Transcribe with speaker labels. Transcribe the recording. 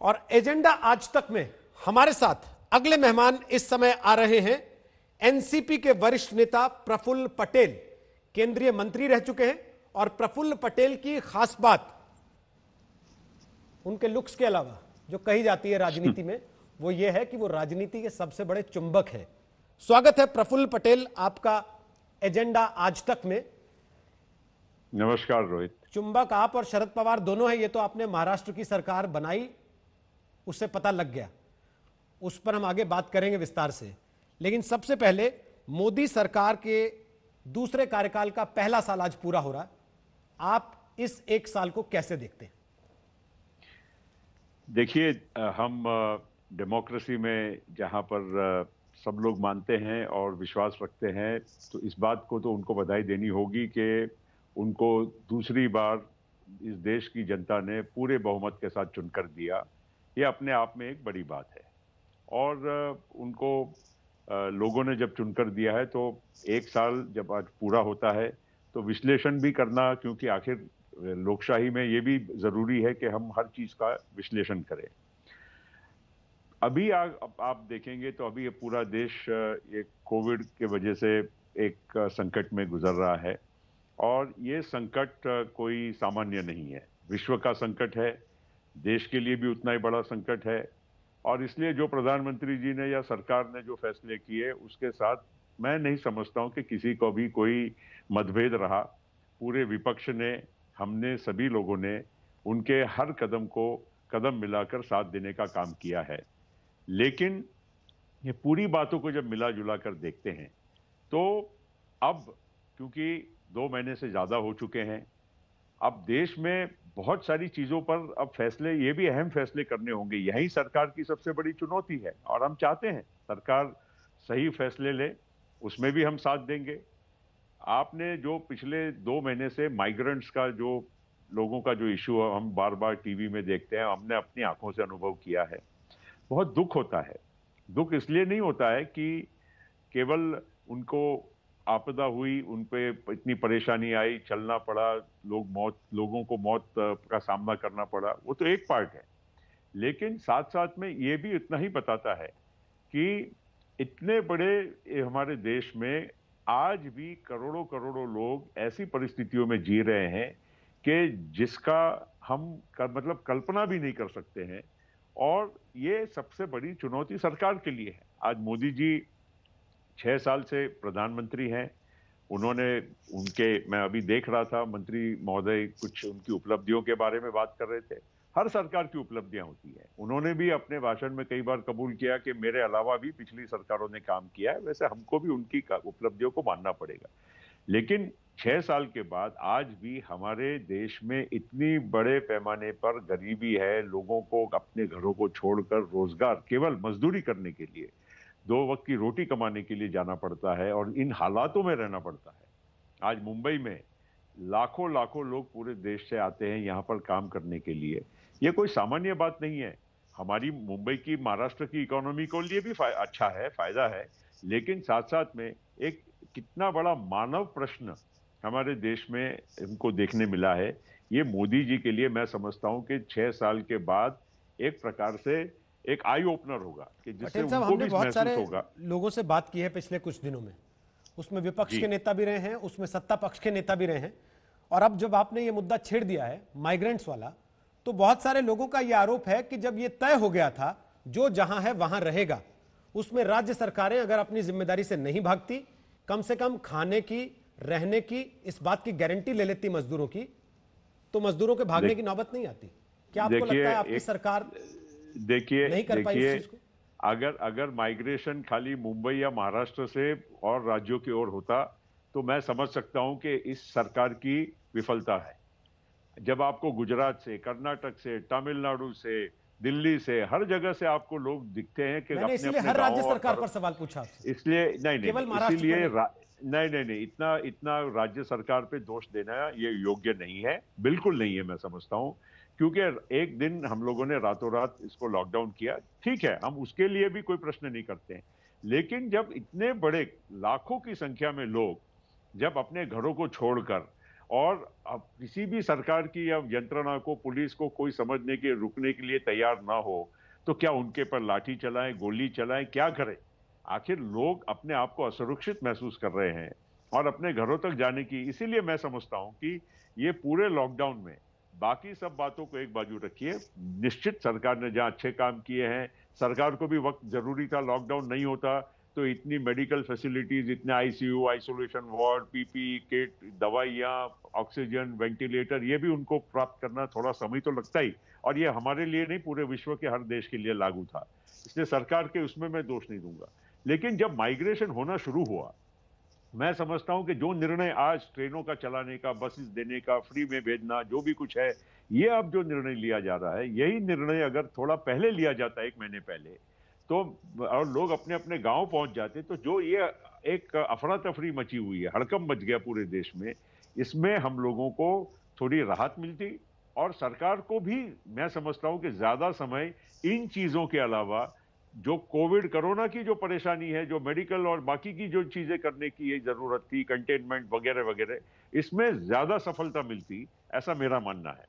Speaker 1: और एजेंडा आज तक में हमारे साथ अगले मेहमान इस समय आ रहे हैं एनसीपी के वरिष्ठ नेता प्रफुल्ल पटेल केंद्रीय मंत्री रह चुके हैं और प्रफुल्ल पटेल की खास बात उनके लुक्स के अलावा जो कही जाती है राजनीति में वो ये है कि वो राजनीति के सबसे बड़े चुंबक हैं स्वागत है प्रफुल्ल पटेल आपका एजेंडा आज तक में नमस्कार रोहित चुंबक आप और शरद पवार दोनों हैं ये तो आपने महाराष्ट्र की सरकार बनाई उससे पता लग गया उस पर हम आगे बात करेंगे विस्तार से लेकिन सबसे पहले मोदी सरकार के दूसरे कार्यकाल का पहला साल आज पूरा हो रहा है आप इस एक साल को कैसे देखते हैं
Speaker 2: देखिए हम डेमोक्रेसी में जहां पर सब लोग मानते हैं और विश्वास रखते हैं तो इस बात को तो उनको बधाई देनी होगी कि उनको दूसरी बार इस देश की जनता ने पूरे बहुमत के साथ चुनकर दिया ये अपने आप में एक बड़ी बात है और उनको लोगों ने जब चुनकर दिया है तो एक साल जब आज पूरा होता है तो विश्लेषण भी करना क्योंकि आखिर लोकशाही में ये भी जरूरी है कि हम हर चीज का विश्लेषण करें अभी आ, आप देखेंगे तो अभी ये पूरा देश ये कोविड के वजह से एक संकट में गुजर रहा है और ये संकट कोई सामान्य नहीं है विश्व का संकट है देश के लिए भी उतना ही बड़ा संकट है और इसलिए जो प्रधानमंत्री जी ने या सरकार ने जो फैसले किए उसके साथ मैं नहीं समझता हूं कि किसी को भी कोई मतभेद रहा पूरे विपक्ष ने हमने सभी लोगों ने उनके हर कदम को कदम मिलाकर साथ देने का काम किया है लेकिन ये पूरी बातों को जब मिला जुला कर देखते हैं तो अब क्योंकि दो महीने से ज़्यादा हो चुके हैं अब देश में बहुत सारी चीज़ों पर अब फैसले ये भी अहम फैसले करने होंगे यही सरकार की सबसे बड़ी चुनौती है और हम चाहते हैं सरकार सही फैसले ले उसमें भी हम साथ देंगे आपने जो पिछले दो महीने से माइग्रेंट्स का जो लोगों का जो इशू हम बार बार टीवी में देखते हैं हमने अपनी आंखों से अनुभव किया है बहुत दुख होता है दुख इसलिए नहीं होता है कि केवल उनको आपदा हुई उन पे इतनी परेशानी आई चलना पड़ा लोग मौत लोगों को मौत का सामना करना पड़ा वो तो एक पार्ट है लेकिन साथ साथ में ये भी इतना ही बताता है कि इतने बड़े हमारे देश में आज भी करोड़ों करोड़ों लोग ऐसी परिस्थितियों में जी रहे हैं कि जिसका हम कर, मतलब कल्पना भी नहीं कर सकते हैं और ये सबसे बड़ी चुनौती सरकार के लिए है आज मोदी जी छः साल से प्रधानमंत्री हैं उन्होंने उनके मैं अभी देख रहा था मंत्री महोदय कुछ उनकी उपलब्धियों के बारे में बात कर रहे थे हर सरकार की उपलब्धियां होती है उन्होंने भी अपने भाषण में कई बार कबूल किया कि मेरे अलावा भी पिछली सरकारों ने काम किया है वैसे हमको भी उनकी उपलब्धियों को मानना पड़ेगा लेकिन छह साल के बाद आज भी हमारे देश में इतनी बड़े पैमाने पर गरीबी है लोगों को अपने घरों को छोड़कर रोजगार केवल मजदूरी करने के लिए दो वक्त की रोटी कमाने के लिए जाना पड़ता है और इन हालातों में रहना पड़ता है आज मुंबई में लाखों लाखों लोग पूरे देश से आते हैं यहाँ पर काम करने के लिए ये कोई सामान्य बात नहीं है हमारी मुंबई की महाराष्ट्र की इकोनॉमी को लिए भी अच्छा है फायदा है लेकिन साथ साथ में एक कितना बड़ा मानव प्रश्न हमारे देश में इनको देखने मिला है ये मोदी जी के लिए मैं समझता हूँ कि छः साल के बाद एक प्रकार से एक आई ओपनर होगा कि जिससे उनको भी बहुत सारे होगा
Speaker 1: लोगों से बात की है पिछले कुछ दिनों में उसमें विपक्ष के नेता भी रहे हैं उसमें सत्ता पक्ष के नेता भी रहे हैं और अब जब आपने ये मुद्दा छेड़ दिया है माइग्रेंट्स वाला तो बहुत सारे लोगों का ये आरोप है कि जब ये तय हो गया था जो जहां है वहां रहेगा उसमें राज्य सरकारें अगर अपनी जिम्मेदारी से नहीं भागती कम से कम खाने की रहने की इस बात की गारंटी ले लेती मजदूरों की तो मजदूरों के भागने की नौबत नहीं आती क्या आपको लगता है आपकी सरकार
Speaker 2: देखिए देखिए अगर अगर माइग्रेशन खाली मुंबई या महाराष्ट्र से और राज्यों की ओर होता तो मैं समझ सकता हूं कि इस सरकार की विफलता है जब आपको गुजरात से कर्नाटक से तमिलनाडु से दिल्ली से हर जगह से आपको लोग दिखते हैं कि अपने इसलिए हर राज्य सरकार
Speaker 1: पर सवाल पूछा
Speaker 2: इसलिए नहीं नहीं इसीलिए नहीं नहीं नहीं इतना इतना राज्य सरकार पे दोष देना ये योग्य नहीं है बिल्कुल नहीं है मैं समझता हूँ क्योंकि एक दिन हम लोगों ने रातों रात इसको लॉकडाउन किया ठीक है हम उसके लिए भी कोई प्रश्न नहीं करते हैं लेकिन जब इतने बड़े लाखों की संख्या में लोग जब अपने घरों को छोड़कर और अब किसी भी सरकार की या यंत्रणा को पुलिस को कोई समझने के रुकने के लिए तैयार ना हो तो क्या उनके पर लाठी चलाएं गोली चलाएं क्या करें आखिर लोग अपने आप को असुरक्षित महसूस कर रहे हैं और अपने घरों तक जाने की इसीलिए मैं समझता हूं कि ये पूरे लॉकडाउन में बाकी सब बातों को एक बाजू रखिए निश्चित सरकार ने जहाँ अच्छे काम किए हैं सरकार को भी वक्त जरूरी था लॉकडाउन नहीं होता तो इतनी मेडिकल फैसिलिटीज इतने आईसीयू आइसोलेशन वार्ड पीपी किट दवाइयाँ ऑक्सीजन वेंटिलेटर ये भी उनको प्राप्त करना थोड़ा समय तो लगता ही और ये हमारे लिए नहीं पूरे विश्व के हर देश के लिए लागू था इसलिए सरकार के उसमें मैं दोष नहीं दूंगा लेकिन जब माइग्रेशन होना शुरू हुआ मैं समझता हूं कि जो निर्णय आज ट्रेनों का चलाने का बसेस देने का फ्री में भेजना जो भी कुछ है ये अब जो निर्णय लिया जा रहा है यही निर्णय अगर थोड़ा पहले लिया जाता है एक महीने पहले तो और लोग अपने अपने गांव पहुंच जाते तो जो ये एक अफरा तफरी मची हुई है हड़कम मच गया पूरे देश में इसमें हम लोगों को थोड़ी राहत मिलती और सरकार को भी मैं समझता हूं कि ज़्यादा समय इन चीज़ों के अलावा जो कोविड कोरोना की जो परेशानी है जो मेडिकल और बाकी की जो चीज़ें करने की ज़रूरत थी कंटेनमेंट वगैरह वगैरह इसमें ज़्यादा सफलता मिलती ऐसा मेरा मानना है